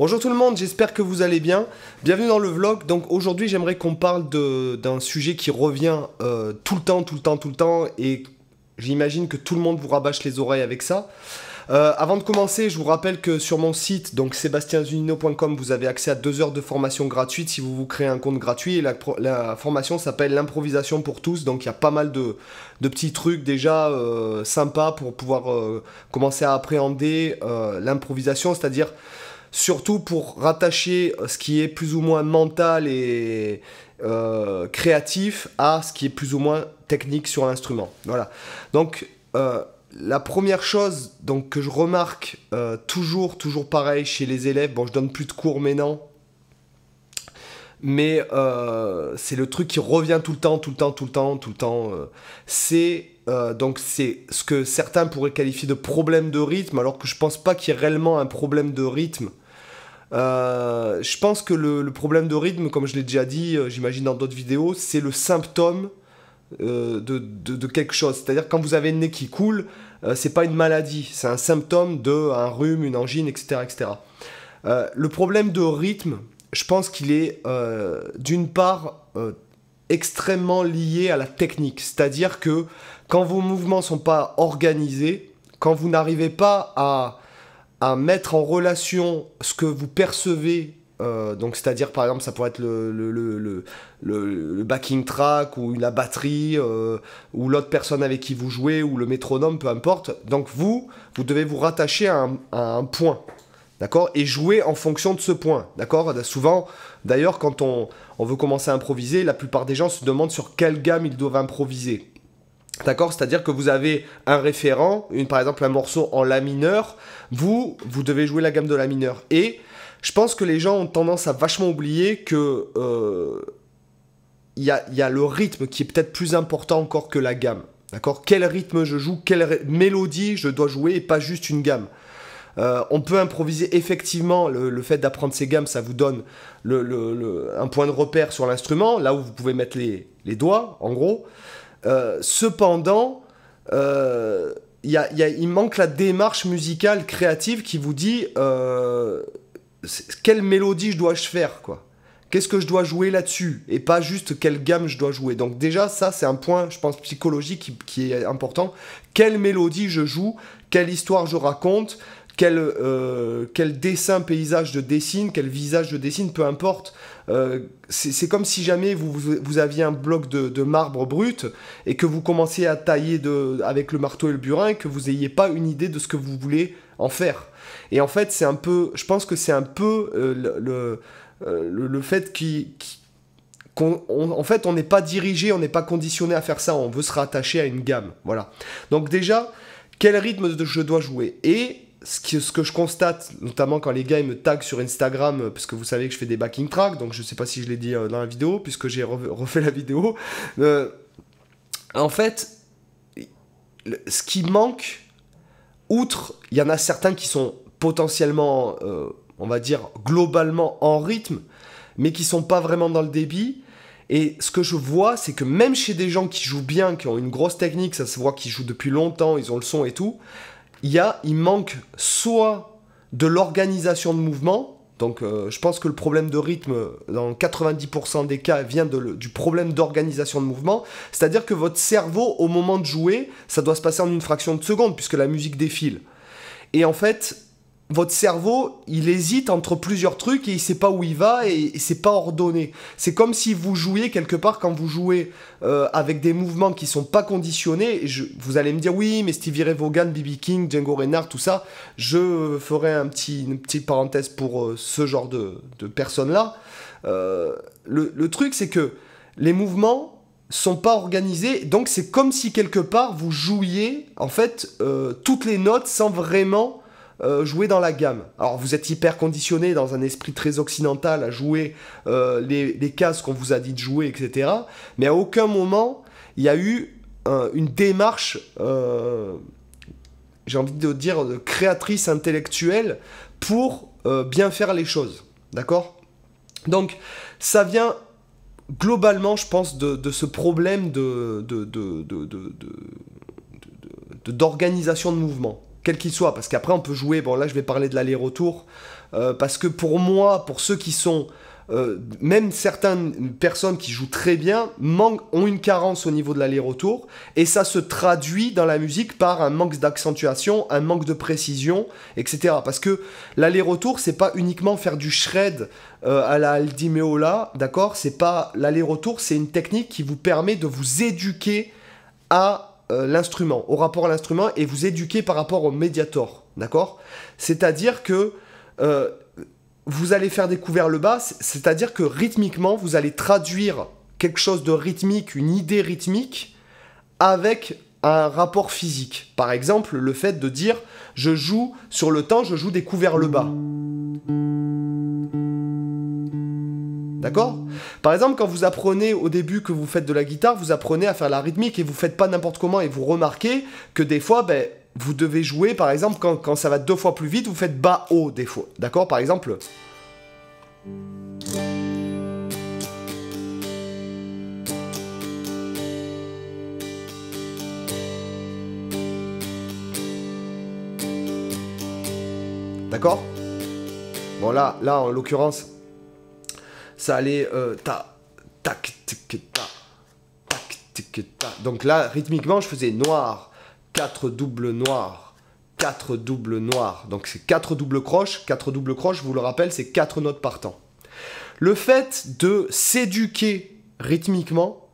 Bonjour tout le monde, j'espère que vous allez bien. Bienvenue dans le vlog. Donc aujourd'hui j'aimerais qu'on parle d'un sujet qui revient euh, tout le temps, tout le temps, tout le temps. Et j'imagine que tout le monde vous rabâche les oreilles avec ça. Euh, avant de commencer, je vous rappelle que sur mon site, donc sébastienzunino.com, vous avez accès à deux heures de formation gratuite si vous vous créez un compte gratuit. Et la, formation s'appelle l'improvisation pour tous. Donc il y a pas mal de, petits trucs déjà euh, sympas pour pouvoir commencer à appréhender l'improvisation, c'est-à-dire surtout pour rattacher euh, ce qui est plus ou moins mental et euh, créatif à ce qui est plus ou moins technique sur l'instrument. Voilà. Donc euh, la première chose que je remarque toujours, toujours pareil chez les élèves, bon je donne plus de cours maintenant, mais c'est le truc qui revient tout le temps, tout le temps, tout le temps, tout le temps, c'est donc ce que certains pourraient qualifier de problème de rythme, alors que je ne pense pas qu'il y ait réellement un problème de rythme euh, je pense que le, problème de rythme, comme je l'ai déjà dit, euh, j'imagine dans d'autres vidéos, c'est le symptôme euh, de, quelque chose. C'est-à-dire quand vous avez le nez qui coule, ce c'est pas une maladie, c'est un symptôme de un rhume, une angine, etc. etc. le problème de rythme, je pense qu'il est d'une part extrêmement lié à la technique. C'est-à-dire que quand vos mouvements sont pas organisés, quand vous n'arrivez pas à à mettre en relation ce que vous percevez euh, donc c'est-à-dire par exemple ça pourrait être le, backing track ou la batterie euh, ou l'autre personne avec qui vous jouez ou le métronome, peu importe. Donc vous, vous devez vous rattacher à un, point. D'accord Et jouer en fonction de ce point. D'accord Souvent, d'ailleurs, quand on veut commencer à improviser, la plupart des gens se demandent sur quelle gamme ils doivent improviser. D'accord C'est-à-dire que vous avez un référent, une, par exemple un morceau en La mineur, vous, vous devez jouer la gamme de La mineur. Et je pense que les gens ont tendance à vachement oublier que euh, il y, a, le rythme qui est peut-être plus important encore que la gamme. D'accord Quel rythme je joue, quelle mélodie je dois jouer et pas juste une gamme. Euh, on peut improviser effectivement, le, fait d'apprendre ces gammes, ça vous donne un point de repère sur l'instrument, là où vous pouvez mettre les doigts, en gros. Euh, cependant, euh, il manque la démarche musicale créative qui vous dit euh, quelle mélodie je dois faire, quoi. Qu'est-ce que je dois jouer là-dessus et pas juste quelle gamme je dois jouer. Donc déjà ça c'est un point je pense psychologique qui, est important. Quelle mélodie je joue, quelle histoire je raconte, quel, euh, quel dessin paysage de dessine, quel visage de dessine, peu importe. Euh, c'est comme si jamais vous, vous, aviez un bloc de, marbre brut et que vous commencez à tailler de, avec le marteau et le burin et que vous n'ayez pas une idée de ce que vous voulez en faire. Et en fait, c'est un peu, je pense que c'est un peu euh, le, le, fait qu'on en fait, on n'est pas dirigé, on n'est pas conditionné à faire ça, on veut se rattacher à une gamme. Voilà. Donc déjà, quel rythme je dois jouer Et ce que, je constate, notamment quand les gars me taguent sur Instagram, euh, parce que vous savez que je fais des backing tracks, donc je sais pas si je l'ai dit euh, dans la vidéo, puisque j'ai refait la vidéo. Euh, en fait, ce qui manque, outre, il y en a certains qui sont potentiellement, on va dire, globalement en rythme, mais qui sont pas vraiment dans le débit. Et ce que je vois, c'est que même chez des gens qui jouent bien, qui ont une grosse technique, ça se voit qu'ils jouent depuis longtemps, ils ont le son et tout, il, il manque soit de l'organisation de mouvement, donc euh, je pense que le problème de rythme, euh, dans 90% des cas, vient du problème d'organisation de mouvement. C'est-à-dire que votre cerveau, au moment de jouer, ça doit se passer en une fraction de seconde, puisque la musique défile. Et en fait, votre cerveau, il hésite entre plusieurs trucs et il sait pas où il va et, c'est pas ordonné. C'est comme si vous jouiez quelque part quand vous jouez euh, avec des mouvements qui sont pas conditionnés. je, vous allez me dire oui, mais Stevie Ray Vaughan, BB King, Django Reinhardt, tout ça. Je ferai un petit, une petite parenthèse pour euh, ce genre de, de personnes là. Euh, le, truc, c'est que les mouvements, sont pas organisés. Donc c'est comme si quelque part vous jouiez en fait toutes les notes sans vraiment euh, jouer dans la gamme. Alors vous êtes hyper conditionné dans un esprit très occidental à jouer euh, les, les, cases qu'on vous a dit de jouer, etc. Mais à aucun moment il y a eu euh, une démarche, j'ai envie de dire, créatrice intellectuelle pour bien faire les choses. D'accord Donc ça vient globalement, je pense, de, ce problème de, de, d'organisation de mouvement quel qu'il soit, parce qu'après on peut jouer, bon là je vais parler de l'aller-retour, euh, parce que pour moi, pour ceux qui sont, euh, même certaines personnes qui jouent très bien, ont une carence au niveau de l'aller-retour, et ça se traduit dans la musique par un manque d'accentuation, un manque de précision, etc. Parce que l'aller-retour, c'est pas uniquement faire du shred euh, à la Aldi Meola, d'accord C'est pas l'aller-retour, c'est une technique qui vous permet de vous éduquer à euh, l'instrument, au rapport à l'instrument, et vous éduquer par rapport au médiator. D'accord C'est-à-dire que euh, vous allez faire des découvrir le bas, c'est-à-dire que rythmiquement, vous allez traduire quelque chose de rythmique, une idée rythmique, avec un rapport physique. Par exemple, le fait de dire je joue sur le temps, je joue des couverts le bas. D'accord Par exemple, quand vous apprenez au début que vous faites de la guitare, vous apprenez à faire la rythmique et vous faites pas n'importe comment et vous remarquez que des fois, ben, vous devez jouer, par exemple, quand, quand ça va deux fois plus vite, vous faites bas-haut des fois. D'accord Par exemple... D'accord Bon là, là en l'occurrence, ça allait euh, ta, tac, ta, tac, ta. Donc là, rythmiquement, je faisais noir, quatre doubles noirs, quatre doubles noirs. Donc c'est quatre doubles croches, quatre doubles croches, vous le rappelle, c'est quatre notes par temps. Le fait de s'éduquer rythmiquement,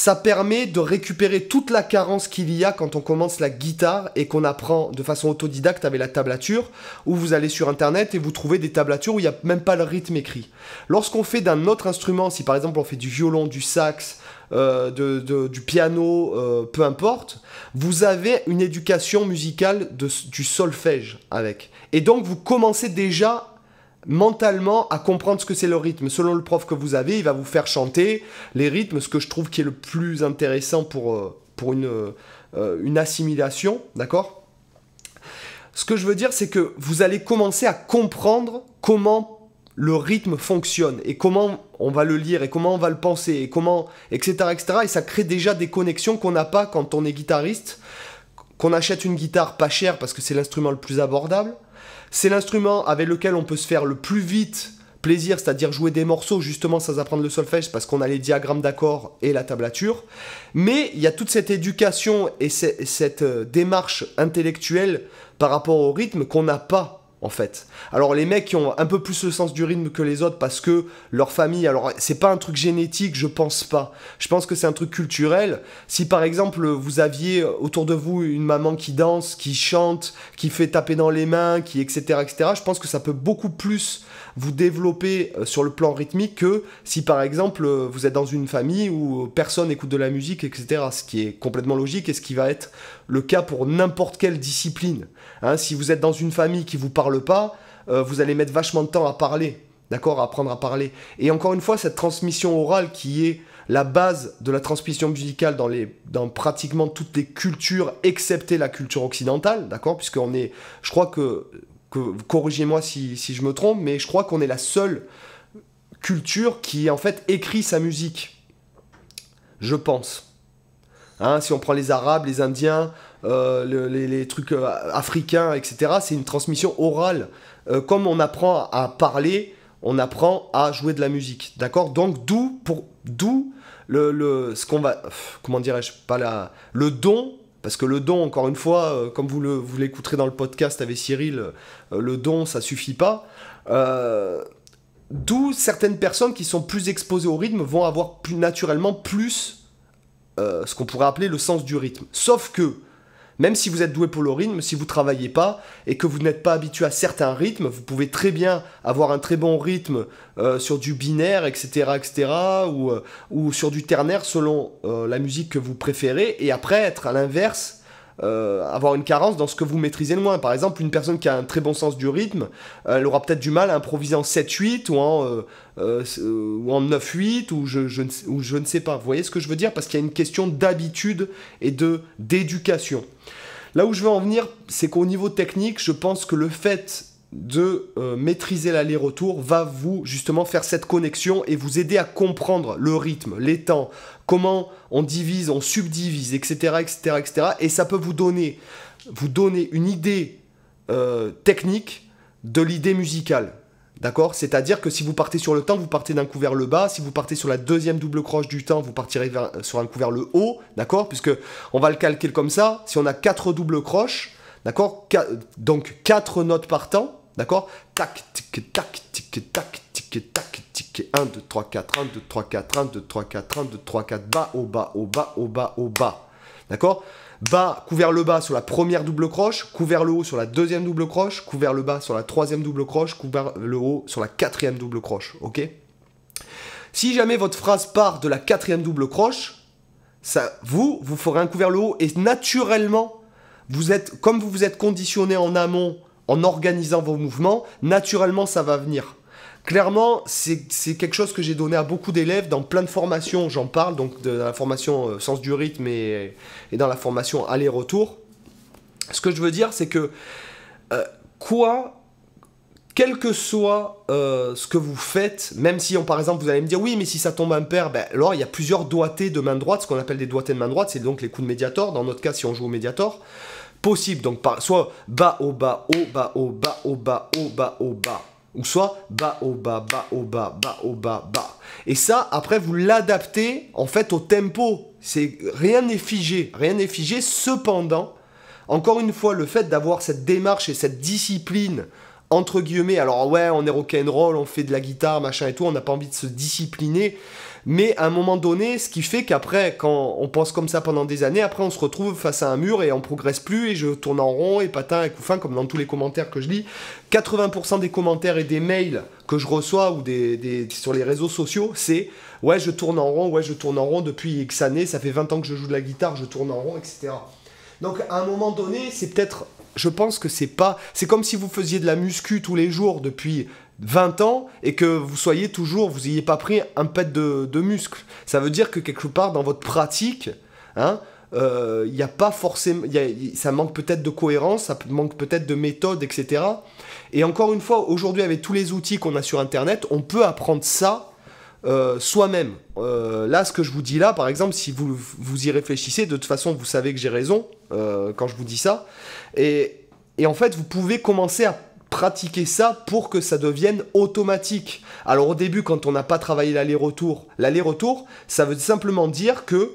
ça permet de récupérer toute la carence qu'il y a quand on commence la guitare et qu'on apprend de façon autodidacte avec la tablature, ou vous allez sur internet et vous trouvez des tablatures où il n'y a même pas le rythme écrit. Lorsqu'on fait d'un autre instrument, si par exemple on fait du violon, du sax, euh, du piano, euh, peu importe, vous avez une éducation musicale du solfège avec. Et donc vous commencez déjà mentalement à comprendre ce que c'est le rythme. Selon le prof que vous avez, il va vous faire chanter les rythmes, ce que je trouve qui est le plus intéressant pour, euh, euh, une, assimilation, d'accord Ce que je veux dire, c'est que vous allez commencer à comprendre comment le rythme fonctionne et comment on va le lire et comment on va le penser et comment etc etc et ça crée déjà des connexions qu'on n'a pas quand on est guitariste qu'on achète une guitare pas chère parce que c'est l'instrument le plus abordable c'est l'instrument avec lequel on peut se faire le plus vite plaisir, c'est-à-dire jouer des morceaux justement sans apprendre le solfège parce qu'on a les diagrammes d'accords et la tablature. Mais il y a toute cette éducation et cette euh, démarche intellectuelle par rapport au rythme qu'on n'a pas en fait. Alors les mecs qui ont un peu plus le sens du rythme que les autres parce que leur famille, alors c'est pas un truc génétique, je pense pas. Je pense que c'est un truc culturel. Si par exemple vous aviez autour de vous une maman qui danse, qui chante, qui fait taper dans les mains, qui etc etc, je pense que ça peut beaucoup plus vous développer euh, sur le plan rythmique que si par exemple vous êtes dans une famille où personne écoute de la musique etc, ce qui est complètement logique et ce qui va être le cas pour n'importe quelle discipline. Hein, si vous êtes dans une famille qui ne vous parle pas, euh, vous allez mettre vachement de temps à parler, d'accord, à apprendre à parler. Et encore une fois, cette transmission orale qui est la base de la transmission musicale dans, les, dans pratiquement toutes les cultures, excepté la culture occidentale, d'accord, puisqu'on est, je crois que, que corrigez-moi si, si je me trompe, mais je crois qu'on est la seule culture qui en fait écrit sa musique, je pense. Hein, si on prend les Arabes, les Indiens, euh, les, trucs euh, africains, etc., c'est une transmission orale. Euh, comme on apprend à parler, on apprend à jouer de la musique. D'accord Donc d'où pour d'où le, le, ce qu'on va comment dirais-je pas la le don parce que le don encore une fois comme vous le vous l'écouterez dans le podcast avec Cyril le don ça suffit pas d'où certaines personnes qui sont plus exposées au rythme vont avoir plus naturellement plus euh, ce qu'on pourrait appeler le sens du rythme. Sauf que, même si vous êtes doué pour le rythme, si vous travaillez pas et que vous n'êtes pas habitué à certains rythmes, vous pouvez très bien avoir un très bon rythme euh, sur du binaire, etc., etc., euh, ou sur du ternaire selon la musique que vous préférez, et après être à l'inverse euh, avoir une carence dans ce que vous maîtrisez le moins. Par exemple, une personne qui a un très bon sens du rythme, euh, elle aura peut-être du mal à improviser en 7-8 ou en, euh, ou 9-8 ou je, ne, je ne sais pas. Vous voyez ce que je veux dire Parce qu'il y a une question d'habitude et de d'éducation. Là où je veux en venir, c'est qu'au niveau technique, je pense que le fait de euh, maîtriser l'aller-retour va vous justement faire cette connexion et vous aider à comprendre le rythme, les temps, comment on divise, on subdivise, etc., etc., etc. Et ça peut vous donner, vous donner une idée euh, technique de l'idée musicale. D'accord C'est-à-dire que si vous partez sur le temps, vous partez d'un couvert le bas. Si vous partez sur la deuxième double croche du temps, vous partirez euh, sur un couvert le haut. D'accord Puisque on va le calquer comme ça. Si on a quatre doubles croches, d'accord Donc quatre notes par temps D'accord Tac, tic, tac, tic, tac, tic, tac, tic. 1, 2, 3, 4, 1, 2, 3, 4, 1, 2, 3, 4, 1, 2, 3, 4. Bas, au bas, au bas, au bas, au bas. D'accord Bas, couvert le bas sur la première double croche, couvert le haut sur la deuxième double croche, couvert le bas sur la troisième double croche, couvert le haut sur la quatrième double croche. Ok Si jamais votre phrase part de la quatrième double croche, ça, vous, vous ferez un couvert le haut et naturellement, vous êtes, comme vous vous êtes conditionné en amont en organisant vos mouvements, naturellement ça va venir. Clairement, c'est quelque chose que j'ai donné à beaucoup d'élèves dans plein de formations, j'en parle, donc dans la formation euh, sens du rythme et, dans la formation aller-retour. Ce que je veux dire, c'est que euh, quoi quel que soit euh, ce que vous faites, même si par exemple vous allez me dire oui mais si ça tombe impair, ben, alors il y a plusieurs doigtés de main droite, ce qu'on appelle des doigtés de main droite, c'est donc les coups de médiator, dans notre cas si on joue au médiator, possible. Donc soit bas au bas, au bas, au bas, au bas, au bas, au bas. Ou soit bas oba bas, bas bas, bas au bas, bas. Et ça, après, vous l'adaptez en fait au tempo. C'est Rien n'est figé. Rien n'est figé. Cependant, encore une fois, le fait d'avoir cette démarche et cette discipline entre guillemets, alors ouais, on est rock'n'roll, on fait de la guitare, machin et tout, on n'a pas envie de se discipliner, mais à un moment donné, ce qui fait qu'après, quand on pense comme ça pendant des années, après on se retrouve face à un mur et on progresse plus et je tourne en rond et patin et couffin, comme dans tous les commentaires que je lis. 80% des commentaires et des mails que je reçois ou des sur les réseaux sociaux, c'est ouais, je tourne en rond, ouais, je tourne en rond depuis X années, ça fait 20 ans que je joue de la guitare, je tourne en rond, etc. Donc à un moment donné, c'est peut-être je pense que c'est pas. C'est comme si vous faisiez de la muscu tous les jours depuis 20 ans et que vous soyez toujours, vous n'ayez pas pris un pet de, de muscle. Ça veut dire que quelque part dans votre pratique, hein, il euh, n'y a pas forcément, ça manque peut-être de cohérence, ça manque peut-être de méthode, etc. Et encore une fois, aujourd'hui avec tous les outils qu'on a sur Internet, on peut apprendre ça euh, soi-même. Euh, là, ce que je vous dis là, par exemple, si vous, vous y réfléchissez, de toute façon, vous savez que j'ai raison quand je vous dis ça. et, en fait, vous pouvez commencer à pratiquer ça pour que ça devienne automatique. Alors au début, quand on n'a pas travaillé l'aller-retour, l'aller-retour, ça veut simplement dire que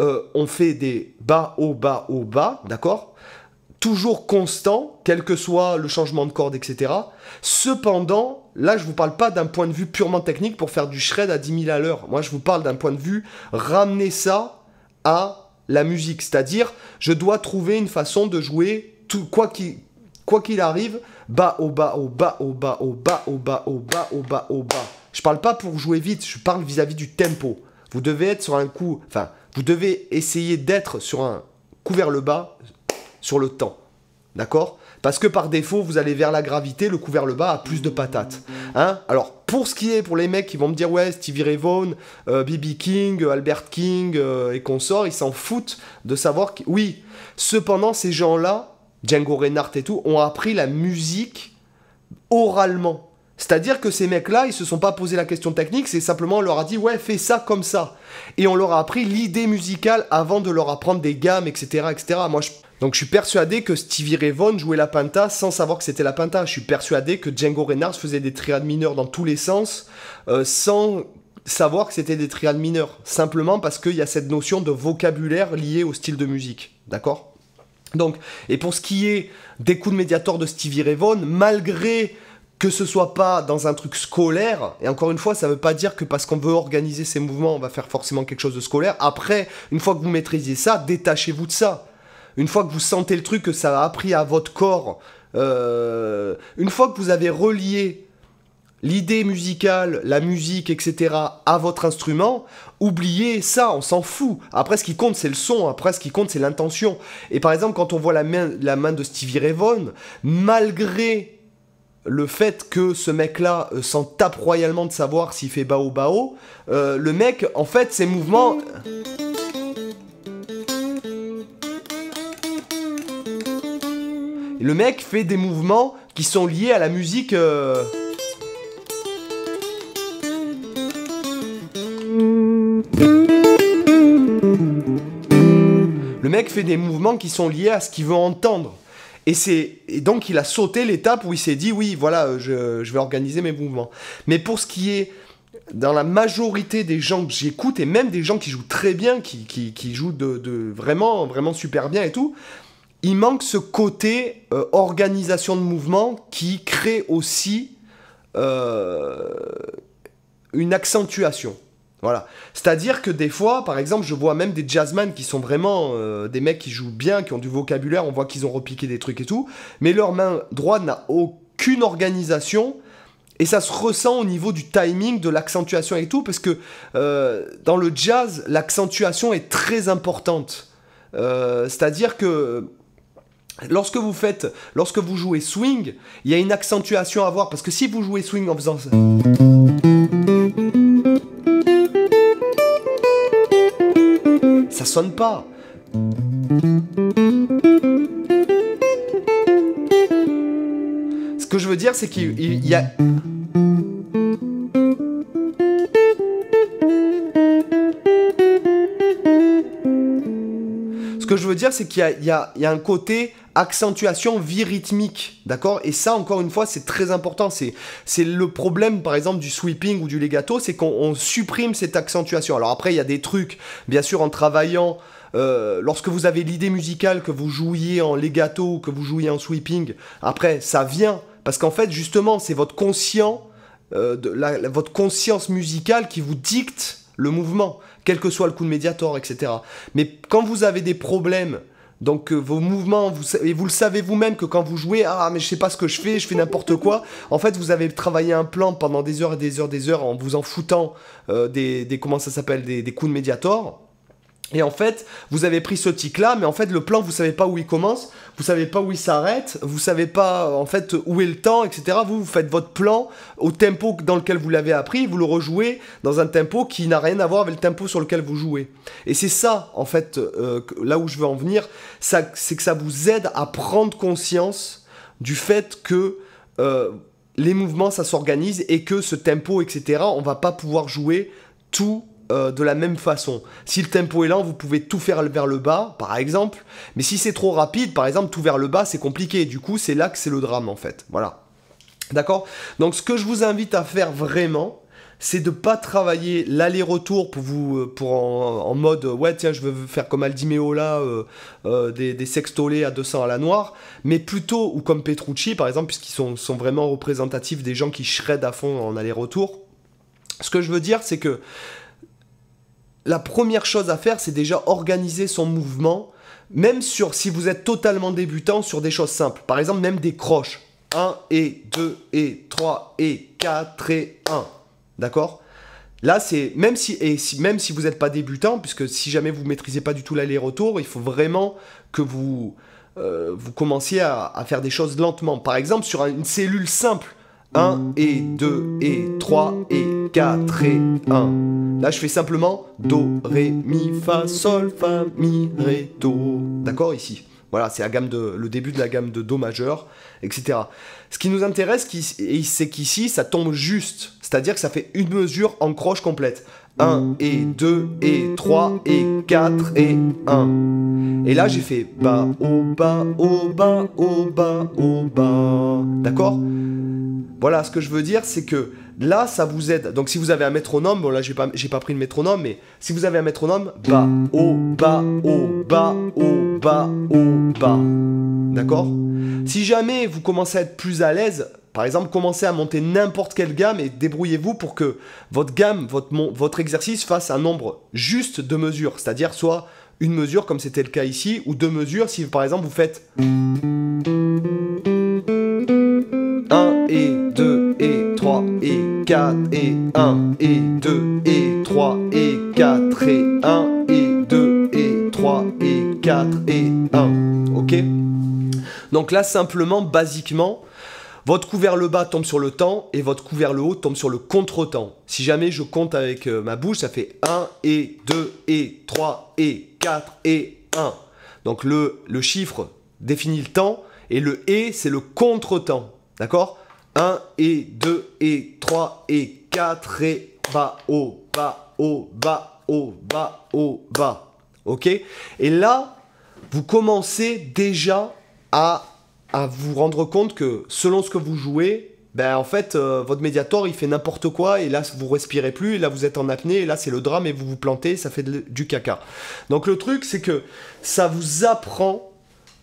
euh, on fait des bas, haut, bas, haut, bas, d'accord Toujours constant, quel que soit le changement de corde, etc. Cependant, là, je ne vous parle pas d'un point de vue purement technique pour faire du shred à 10 000 à l'heure. Moi, je vous parle d'un point de vue ramener ça à la musique. C'est-à-dire, je dois trouver une façon de jouer tout, quoi qu'il arrive, bas, au oh, bas, au oh, bas, au oh, bas, au bas, au bas, au bas, au bas, au bas. Je parle pas pour jouer vite, je parle vis-à-vis du tempo. Vous devez être sur un coup, enfin, vous devez essayer d'être sur un couvert le bas sur le temps. D'accord Parce que par défaut, vous allez vers la gravité, le couvert le bas a plus de patates. Hein Alors, pour ce qui est, pour les mecs qui vont me dire, ouais, Stevie Ray Vaughan, B.B. Euh, King, euh, Albert King euh, et consorts, ils s'en foutent de savoir... que, Oui, cependant, ces gens-là, Django Reinhardt et tout, ont appris la musique oralement. C'est-à-dire que ces mecs-là, ils se sont pas posé la question technique, c'est simplement on leur a dit ouais, fais ça comme ça. Et on leur a appris l'idée musicale avant de leur apprendre des gammes, etc. etc. Moi, Donc je suis persuadé que Stevie Ray Vaughan jouait la pinta sans savoir que c'était la pinta. Je suis persuadé que Django Reinhardt faisait des triades mineures dans tous les sens euh, sans savoir que c'était des triades mineures. Simplement parce qu'il y a cette notion de vocabulaire lié au style de musique. D'accord donc, et pour ce qui est des coups de médiator de Stevie Ray Vaughan, malgré que ce soit pas dans un truc scolaire, et encore une fois, ça veut pas dire que parce qu'on veut organiser ces mouvements, on va faire forcément quelque chose de scolaire. Après, une fois que vous maîtrisez ça, détachez-vous de ça. Une fois que vous sentez le truc, que ça a appris à votre corps, euh, une fois que vous avez relié l'idée musicale, la musique, etc. à votre instrument, oubliez ça, on s'en fout. Après, ce qui compte, c'est le son. Après, ce qui compte, c'est l'intention. Et par exemple, quand on voit la main, la main de Stevie Ray Vaughan, malgré le fait que ce mec-là euh, s'en tape royalement de savoir s'il fait bao bao, euh, le mec, en fait, ses mouvements... Le mec fait des mouvements qui sont liés à la musique... Euh, fait des mouvements qui sont liés à ce qu'il veut entendre. Et, et, donc il a sauté l'étape où il s'est dit oui, voilà, euh, je, vais organiser mes mouvements. Mais pour ce qui est dans la majorité des gens que j'écoute et même des gens qui jouent très bien, qui, jouent de, vraiment vraiment super bien et tout, il manque ce côté euh, organisation de mouvement qui crée aussi euh, une accentuation. Voilà. C'est-à-dire que des fois, par exemple, je vois même des jazzmen qui sont vraiment euh, des mecs qui jouent bien, qui ont du vocabulaire, on voit qu'ils ont repiqué des trucs et tout, mais leur main droite n'a aucune organisation. Et ça se ressent au niveau du timing, de l'accentuation et tout, parce que euh, dans le jazz, l'accentuation est très importante. Euh, c'est-à-dire que lorsque vous faites, lorsque vous jouez swing, il y a une accentuation à avoir, parce que si vous jouez swing en faisant ça sonne pas. Ce que je veux dire, c'est qu'il y a... Ce que je veux dire, c'est qu'il y, y, y a, un côté accentuation vie rythmique, d'accord Et ça, encore une fois, c'est très important. C'est, c'est le problème, par exemple, du sweeping ou du legato, c'est qu'on supprime cette accentuation. Alors après, il y a des trucs, bien sûr, en travaillant. Euh, lorsque vous avez l'idée musicale que vous jouiez en legato ou que vous jouiez en sweeping, après ça vient parce qu'en fait justement c'est votre conscient, euh, de votre conscience musicale qui vous dicte le mouvement, quel que soit le coup de médiator, etc. Mais quand vous avez des problèmes donc euh, vos mouvements, vous, et vous le savez vous-même que quand vous jouez, ah mais je sais pas ce que je fais, je fais n'importe quoi. En fait, vous avez travaillé un plan pendant des heures et des heures, et des heures en vous en foutant euh, des, des, comment ça s'appelle, des, des coups de médiator et en fait, vous avez pris ce tic là, mais en fait, le plan, vous savez pas où il commence, vous savez pas où il s'arrête, vous savez pas en fait où est le temps, etc. Vous, vous faites votre plan au tempo dans lequel vous l'avez appris, vous le rejouez dans un tempo qui n'a rien à voir avec le tempo sur lequel vous jouez. Et c'est ça, en fait, euh, là où je veux en venir, c'est que ça vous aide à prendre conscience du fait que euh, les mouvements, ça s'organise et que ce tempo, etc., on va pas pouvoir jouer tout euh, de la même façon. Si le tempo est lent, vous pouvez tout faire vers le bas, par exemple. Mais si c'est trop rapide, par exemple, tout vers le bas, c'est compliqué. Du coup, c'est là que c'est le drame, en fait. Voilà. D'accord Donc, ce que je vous invite à faire vraiment, c'est de pas travailler l'aller-retour pour vous euh, pour en, mode euh, ouais tiens je veux faire comme Aldimeo là des, sextolés à 200 à la noire mais plutôt ou comme Petrucci par exemple puisqu'ils sont, sont vraiment représentatifs des gens qui shred à fond en aller-retour ce que je veux dire c'est que la première chose à faire, c'est déjà organiser son mouvement, même sur, si vous êtes totalement débutant, sur des choses simples. Par exemple, même des croches. 1 et 2 et 3 et 4 et 1. D'accord Là, c'est même si, et même si vous n'êtes pas débutant, puisque si jamais vous ne maîtrisez pas du tout l'aller-retour, il faut vraiment que vous, euh, vous commenciez à, faire des choses lentement. Par exemple, sur une cellule simple, 1 et 2 et 3 et 4 et 1. Là, je fais simplement Do, Ré, Mi, Fa, Sol, Fa, Mi, Ré, Do. D'accord Ici. Voilà, c'est le début de la gamme de Do majeur, etc. Ce qui nous intéresse, c'est qu'ici, ça tombe juste. C'est-à-dire que ça fait une mesure en croche complète. 1 et 2 et 3 et 4 et 1. Et là, j'ai fait Ba, O, Ba, O, Ba, O, Ba, O, Ba. D'accord voilà, ce que je veux dire, c'est que là, ça vous aide. Donc si vous avez un métronome, bon là, j'ai pas, pas pris le métronome, mais si vous avez un métronome, bas, haut, bas, haut, bas, haut, bas, haut, bas. D'accord Si jamais vous commencez à être plus à l'aise, par exemple, commencez à monter n'importe quelle gamme et débrouillez-vous pour que votre gamme, votre exercice fasse un nombre juste de mesures, c'est-à-dire soit une mesure comme c'était le cas ici, ou deux mesures si par exemple vous faites et 2 et 3 et 4 et 1 et 2 et 3 et 4 et 1 et 2 et 3 et 4 et 1. Ok Donc là simplement, basiquement, votre couvert le bas tombe sur le temps et votre couvert le haut tombe sur le contre-temps. Si jamais je compte avec euh, ma bouche, ça fait 1 et 2 et 3 et 4 et 1. Donc le chiffre définit le temps et le et c'est le contre-temps. D'accord 1 et 2 et 3 et 4 et bas, haut, bas, haut, bas, haut, bas, haut, bas. Ok Et là, vous commencez déjà à, vous rendre compte que selon ce que vous jouez, ben en fait, euh, votre médiator il fait n'importe quoi et là vous respirez plus, et là vous êtes en apnée, et là c'est le drame et vous vous plantez, ça fait du caca. Donc le truc c'est que ça vous apprend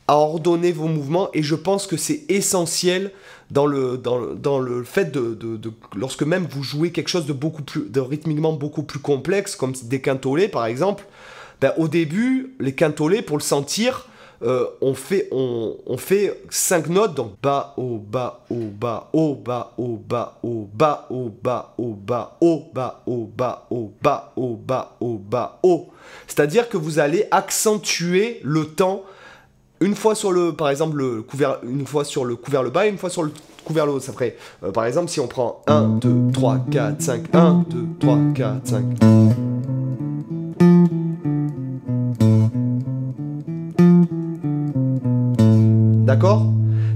à ordonner vos mouvements et je pense que c'est essentiel dans le, dans le, dans le fait de, de, de, lorsque même vous jouez quelque chose de beaucoup plus de rythmiquement beaucoup plus complexe comme des quintolés par exemple ben, au début les quintolés pour le sentir on fait on, on, fait cinq notes donc bas haut bas haut bas haut bas haut bas haut bas haut bas haut bas haut bas haut bas haut bas haut bas haut bas haut c'est à dire que vous allez accentuer le temps une fois sur le, par exemple, le couvert, une fois sur le couvert le bas et une fois sur le couvert le haut. Euh, par exemple, si on prend 1, 2, 3, 4, 5, 1, 2, 3, 4, 5. D'accord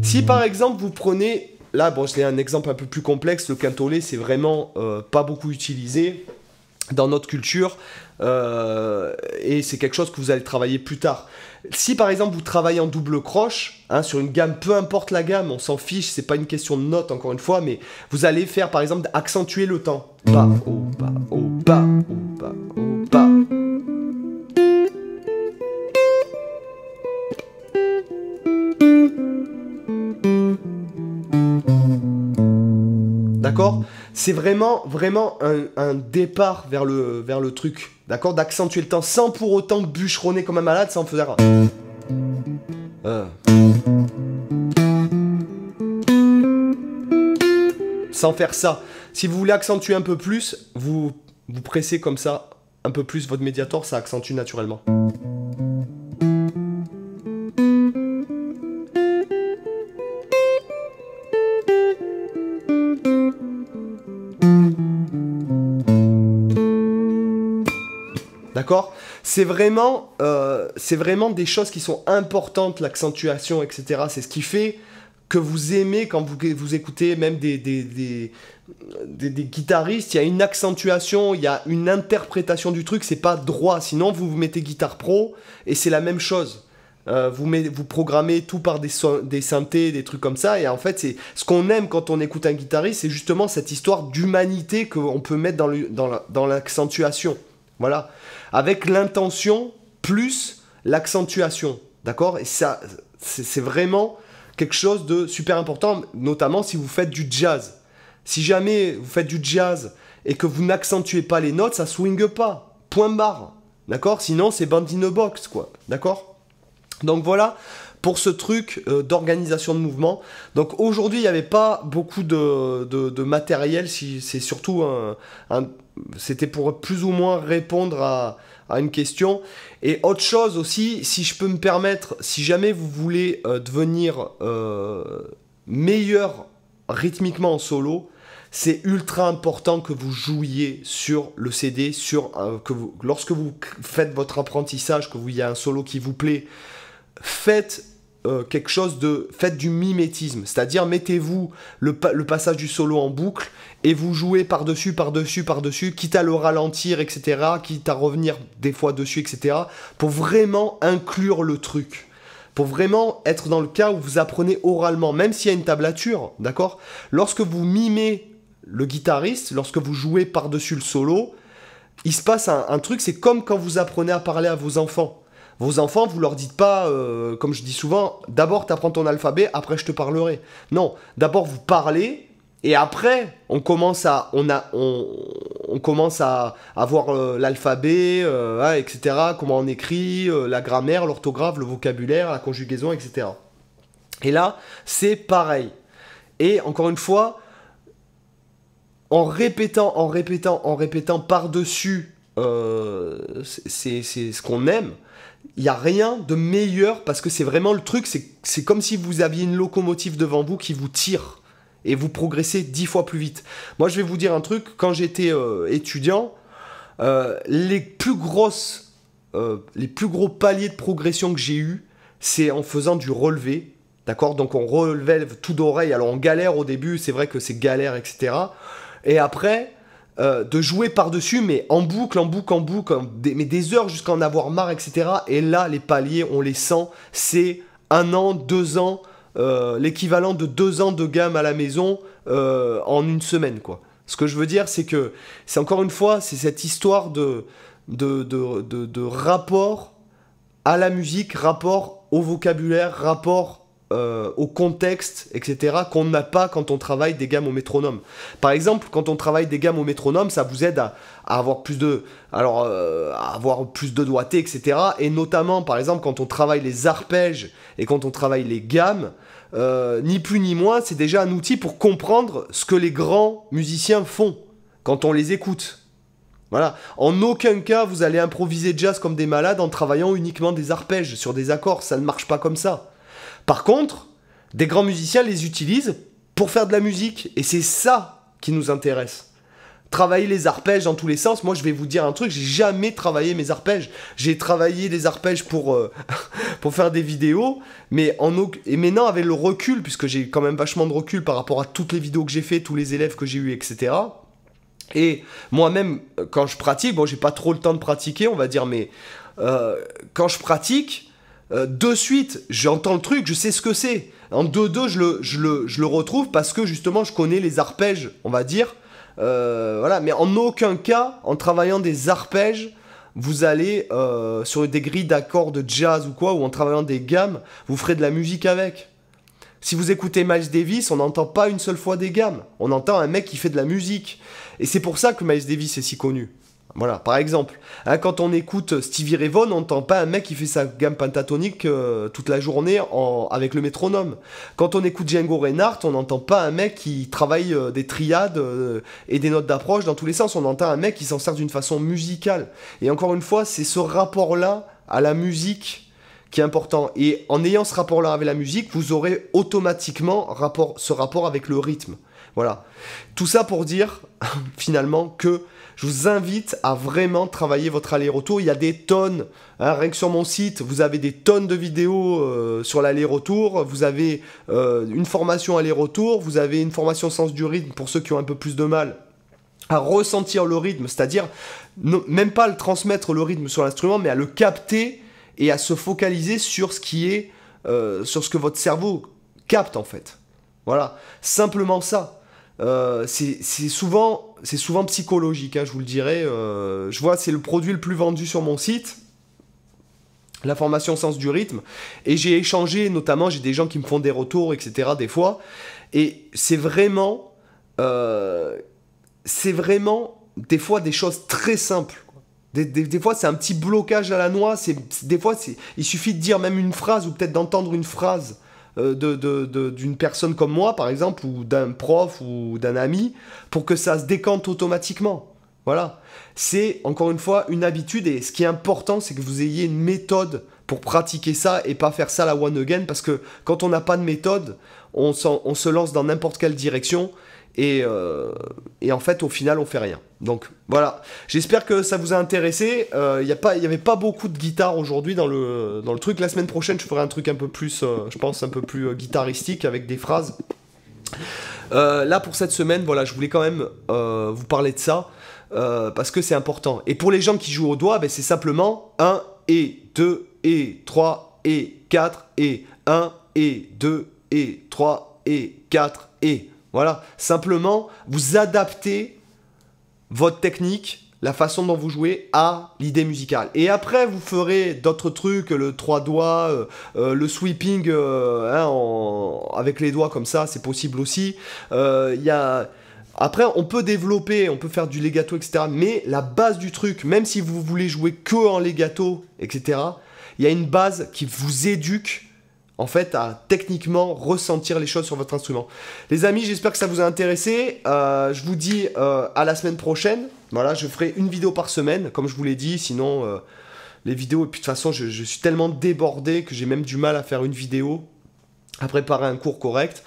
Si par exemple vous prenez, là bon je l'ai un exemple un peu plus complexe, le quintolé c'est vraiment euh, pas beaucoup utilisé dans notre culture euh, et c'est quelque chose que vous allez travailler plus tard. Si par exemple vous travaillez en double croche, hein, sur une gamme, peu importe la gamme, on s'en fiche, c'est pas une question de note encore une fois, mais vous allez faire par exemple accentuer le temps. Oh, oh, oh, D'accord c'est vraiment, vraiment un, départ vers le, vers le truc, d'accord D'accentuer le temps sans pour autant bûcheronner comme un malade, sans faire... Euh. Sans faire ça. Si vous voulez accentuer un peu plus, vous, vous pressez comme ça un peu plus votre médiator, ça accentue naturellement. c'est vraiment, euh, c'est vraiment des choses qui sont importantes, l'accentuation, etc. C'est ce qui fait que vous aimez quand vous, vous écoutez même des, des, des, guitaristes. Il y a une accentuation, il y a une interprétation du truc, c'est pas droit. Sinon, vous vous mettez guitare pro et c'est la même chose. Euh, vous, vous programmez tout par des, des synthés, des trucs comme ça. Et en fait, c'est ce qu'on aime quand on écoute un guitariste, c'est justement cette histoire d'humanité qu'on peut mettre dans l'accentuation. Dans voilà. Avec l'intention plus l'accentuation. D'accord Et ça, c'est vraiment quelque chose de super important, notamment si vous faites du jazz. Si jamais vous faites du jazz et que vous n'accentuez pas les notes, ça swingue pas. Point barre. D'accord Sinon, c'est a box, quoi. D'accord Donc voilà pour ce truc euh, d'organisation de mouvement. Donc aujourd'hui, il n'y avait pas beaucoup de, matériel, si, c'est surtout un, c'était pour plus ou moins répondre à, une question. Et autre chose aussi, si je peux me permettre, si jamais vous voulez euh, devenir euh, meilleur rythmiquement en solo, c'est ultra important que vous jouiez sur le CD, sur, que vous, lorsque vous faites votre apprentissage, que vous y a un solo qui vous plaît, faites euh, quelque chose de fait du mimétisme, c'est-à-dire mettez-vous le, passage du solo en boucle et vous jouez par-dessus, par-dessus, par-dessus, quitte à le ralentir, etc., quitte à revenir des fois dessus, etc., pour vraiment inclure le truc. Pour vraiment être dans le cas où vous apprenez oralement, même s'il y a une tablature, d'accord Lorsque vous mimez le guitariste, lorsque vous jouez par-dessus le solo, il se passe un truc, c'est comme quand vous apprenez à parler à vos enfants. Vos enfants, vous leur dites pas, euh, comme je dis souvent, d'abord apprends ton alphabet, après je te parlerai. Non, d'abord vous parlez, et après, on commence à, on a, on, commence à avoir euh, l'alphabet, euh, hein, etc. Comment on écrit, la grammaire, l'orthographe, le vocabulaire, la conjugaison, etc. Et là, c'est pareil. Et encore une fois, en répétant, en répétant, en répétant par-dessus, c'est ce qu'on aime, il n'y a rien de meilleur parce que c'est vraiment le truc, c'est comme si vous aviez une locomotive devant vous qui vous tire et vous progressez dix fois plus vite. Moi, je vais vous dire un truc, quand j'étais euh, étudiant, euh, les plus grosses, euh, les plus gros paliers de progression que j'ai eu, c'est en faisant du relevé, d'accord Donc on relève tout d'oreille, alors on galère au début, c'est vrai que c'est galère, etc. Et après, euh, de jouer par-dessus, mais en boucle, en boucle, en boucle, mais des heures jusqu'à en avoir marre, etc. Et là, les paliers, on les sent, c'est un an, deux ans, euh, l'équivalent de deux ans de gamme à la maison euh, en une semaine, quoi. Ce que je veux dire, c'est que, c'est encore une fois, c'est cette histoire de, de rapport à la musique, rapport au vocabulaire, rapport euh, au contexte, etc., qu'on n'a pas quand on travaille des gammes au métronome. Par exemple, quand on travaille des gammes au métronome, ça vous aide à, avoir plus de, alors, euh, avoir plus de doigté, etc. Et notamment, par exemple, quand on travaille les arpèges et quand on travaille les gammes, euh, ni plus ni moins, c'est déjà un outil pour comprendre ce que les grands musiciens font quand on les écoute. Voilà. En aucun cas, vous allez improviser jazz comme des malades en travaillant uniquement des arpèges sur des accords. Ça ne marche pas comme ça. Par contre, des grands musiciens les utilisent pour faire de la musique, et c'est ça qui nous intéresse travailler les arpèges dans tous les sens. Moi, je vais vous dire un truc, j'ai jamais travaillé mes arpèges. J'ai travaillé les arpèges euh, pour, faire des vidéos, mais en et maintenant avec le recul, puisque j'ai quand même vachement de recul par rapport à toutes les vidéos que j'ai fait, tous les élèves que j'ai eu, etc. Et moi-même, euh, quand je pratique, bon, j'ai pas trop le temps de pratiquer, on va dire, mais euh, quand je pratique, euh, de suite, j'entends le truc, je sais ce que c'est. En 2-2, je le, je, le, retrouve parce que justement, je connais les arpèges, on va dire. Euh, voilà, mais en aucun cas, en travaillant des arpèges, vous allez euh, sur des grilles d'accords de jazz ou quoi, ou en travaillant des gammes, vous ferez de la musique avec. Si vous écoutez Miles Davis, on n'entend pas une seule fois des gammes. On entend un mec qui fait de la musique. Et c'est pour ça que Miles Davis est si connu. Voilà, par exemple. Hein, quand on écoute Stevie Ray Vaughan, on n'entend pas un mec qui fait sa gamme pentatonique euh, toute la journée avec le métronome. Quand on écoute Django Reinhardt, on n'entend pas un mec qui travaille euh, des triades euh, et des notes d'approche dans tous les sens. On entend un mec qui s'en sert d'une façon musicale. Et encore une fois, c'est ce rapport-là à la musique qui est important. Et en ayant ce rapport-là avec la musique, vous aurez automatiquement rapport, ce rapport avec le rythme. Voilà. Tout ça pour dire, finalement, que je vous invite à vraiment travailler votre aller-retour. Il y a des tonnes. Hein, rien que sur mon site, vous avez des tonnes de vidéos euh, sur l'aller-retour. Vous avez euh, une formation aller-retour. Vous avez une formation sens du rythme pour ceux qui ont un peu plus de mal à ressentir le rythme, c'est-à-dire même pas le transmettre le rythme sur l'instrument, mais à le capter et à se focaliser sur ce qui est, euh, sur ce que votre cerveau capte en fait. Voilà, simplement ça. Euh, c'est souvent, souvent psychologique, hein, je vous le dirais. Euh, je vois, c'est le produit le plus vendu sur mon site, la formation Sens du rythme. Et j'ai échangé, notamment, j'ai des gens qui me font des retours, etc., des fois. Et c'est vraiment, euh, c'est vraiment, des fois, des choses très simples. Des, des, fois, c'est un petit blocage à la noix. C'est, des fois, il suffit de dire même une phrase ou peut-être d'entendre une phrase euh, d'une personne comme moi, par exemple, ou d'un prof ou d'un ami, pour que ça se décante automatiquement. Voilà. C'est encore une fois une habitude et ce qui est important, c'est que vous ayez une méthode pour pratiquer ça et pas faire ça la one again parce que quand on n'a pas de méthode, on se lance dans n'importe quelle direction euh, et, en fait, au final, on fait rien. Donc voilà, j'espère que ça vous a intéressé. Il euh, n'y avait pas beaucoup de guitare aujourd'hui dans le, truc. La semaine prochaine, je ferai un truc un peu plus, euh, je pense, un peu plus guitaristique avec des phrases. là, pour cette semaine, voilà, je voulais quand même vous parler de ça parce que c'est important. Et pour les gens qui jouent au doigt, ben, c'est simplement 1 et 2 et 3 et 4 et 1 et 2 et 3 et 4 et voilà, simplement, vous adaptez votre technique, la façon dont vous jouez à l'idée musicale. Et après, vous ferez d'autres trucs, le trois doigts, euh, euh, le sweeping euh, hein, avec les doigts comme ça, c'est possible aussi. Après, on peut développer, on peut faire du legato, etc. Mais la base du truc, même si vous voulez jouer que en legato, etc., il y a une base qui vous éduque en fait à techniquement ressentir les choses sur votre instrument. Les amis, j'espère que ça vous a intéressé. Euh, je vous dis euh, à la semaine prochaine. Voilà, je ferai une vidéo par semaine, comme je vous l'ai dit. Sinon, euh, les vidéos, et puis de toute façon, je, suis tellement débordé que j'ai même du mal à faire une vidéo, à préparer un cours correct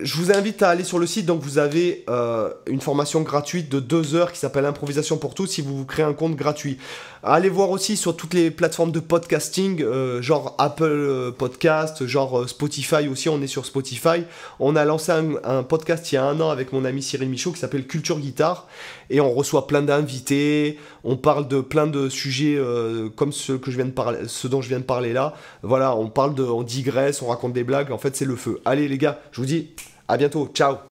je vous invite à aller sur le site. Donc, vous avez euh, une formation gratuite de deux heures qui s'appelle Improvisation pour tous si vous vous créez un compte gratuit. Allez voir aussi sur toutes les plateformes de podcasting, euh, genre Apple euh, Podcast, genre Spotify aussi. On est sur Spotify. On a lancé un, un podcast il y a un an avec mon ami Cyril Michaud qui s'appelle Culture Guitare et on reçoit plein d'invités, on parle de plein de sujets euh, comme ceux, que je viens de parler, dont je viens de parler là. Voilà, on parle de, on digresse, on raconte des blagues, en fait c'est le feu. Allez les gars, je vous dis à bientôt, ciao